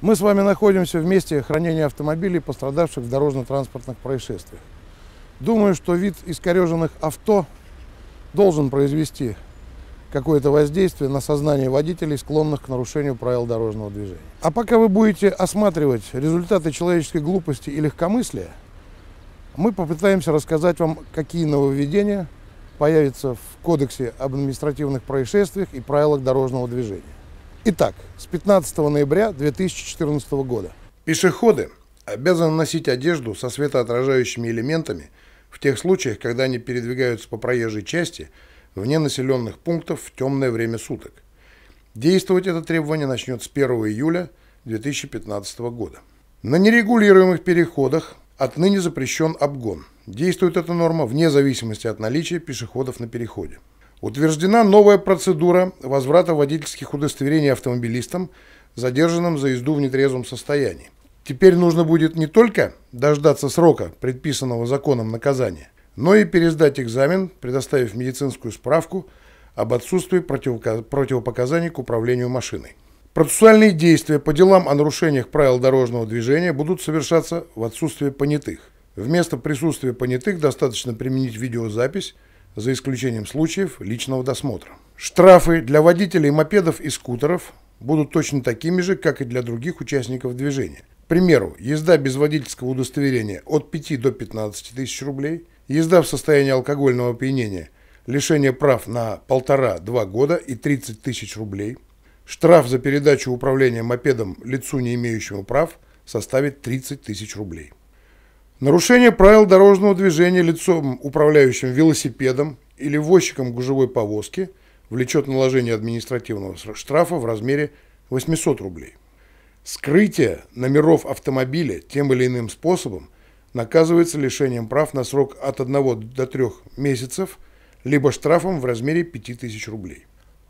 Мы с вами находимся в месте хранения автомобилей, пострадавших в дорожно-транспортных происшествиях. Думаю, что вид искореженных авто должен произвести какое-то воздействие на сознание водителей, склонных к нарушению правил дорожного движения. А пока вы будете осматривать результаты человеческой глупости и легкомыслия, мы попытаемся рассказать вам, какие нововведения – появится в Кодексе об административных происшествиях и правилах дорожного движения. Итак, с 15 ноября 2014 года. Пешеходы обязаны носить одежду со светоотражающими элементами в тех случаях, когда они передвигаются по проезжей части вне населенных пунктов в темное время суток. Действовать это требование начнет с 1 июля 2015 года. На нерегулируемых переходах Отныне запрещен обгон. Действует эта норма вне зависимости от наличия пешеходов на переходе. Утверждена новая процедура возврата водительских удостоверений автомобилистам, задержанным за езду в нетрезвом состоянии. Теперь нужно будет не только дождаться срока, предписанного законом наказания, но и пересдать экзамен, предоставив медицинскую справку об отсутствии противопоказаний к управлению машиной. Процессуальные действия по делам о нарушениях правил дорожного движения будут совершаться в отсутствие понятых. Вместо присутствия понятых достаточно применить видеозапись, за исключением случаев личного досмотра. Штрафы для водителей мопедов и скутеров будут точно такими же, как и для других участников движения. К примеру, езда без водительского удостоверения от 5 до 15 тысяч рублей, езда в состоянии алкогольного опьянения, лишение прав на полтора-два года и 30 тысяч рублей – Штраф за передачу управления мопедом лицу, не имеющему прав, составит 30 тысяч рублей. Нарушение правил дорожного движения лицом, управляющим велосипедом или возчиком гужевой повозки, влечет наложение административного штрафа в размере 800 рублей. Скрытие номеров автомобиля тем или иным способом наказывается лишением прав на срок от 1 до 3 месяцев, либо штрафом в размере 5000 рублей.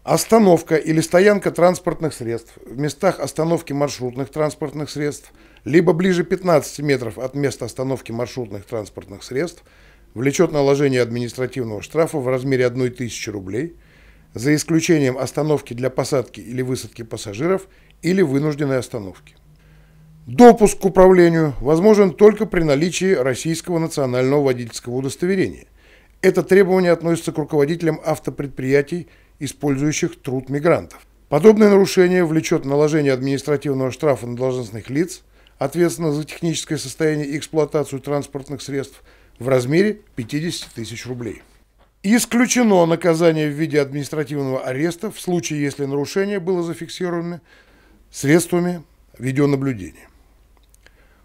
Остановка или стоянка транспортных средств в местах остановки маршрутных транспортных средств, либо ближе 15 метров от места остановки маршрутных транспортных средств, влечет наложение административного штрафа в размере 1000 рублей, за исключением остановки для посадки или высадки пассажиров или вынужденной остановки. Допуск к управлению возможен только при наличии российского национального водительского удостоверения. Это требование относится к руководителям автопредприятий использующих труд мигрантов. Подобное нарушение влечет наложение административного штрафа на должностных лиц, ответственно за техническое состояние и эксплуатацию транспортных средств, в размере 50 тысяч рублей. Исключено наказание в виде административного ареста в случае, если нарушение было зафиксировано средствами видеонаблюдения.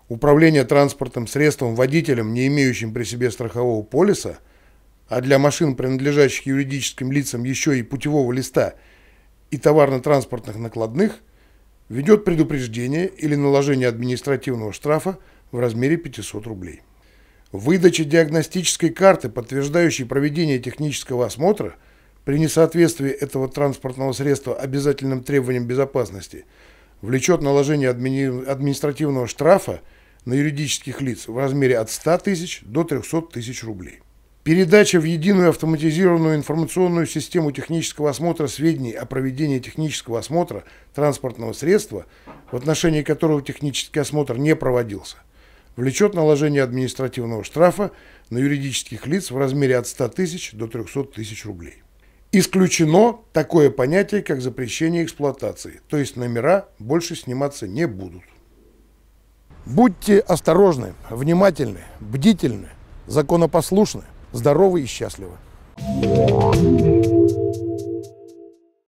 Управление транспортным средством водителем, не имеющим при себе страхового полиса – а для машин, принадлежащих юридическим лицам, еще и путевого листа и товарно-транспортных накладных, ведет предупреждение или наложение административного штрафа в размере 500 рублей. Выдача диагностической карты, подтверждающей проведение технического осмотра, при несоответствии этого транспортного средства обязательным требованиям безопасности, влечет наложение админи... административного штрафа на юридических лиц в размере от 100 тысяч до 300 тысяч рублей. Передача в единую автоматизированную информационную систему технического осмотра сведений о проведении технического осмотра транспортного средства, в отношении которого технический осмотр не проводился, влечет наложение административного штрафа на юридических лиц в размере от 100 тысяч до 300 тысяч рублей. Исключено такое понятие, как запрещение эксплуатации, то есть номера больше сниматься не будут. Будьте осторожны, внимательны, бдительны, законопослушны здоровы и счастливы.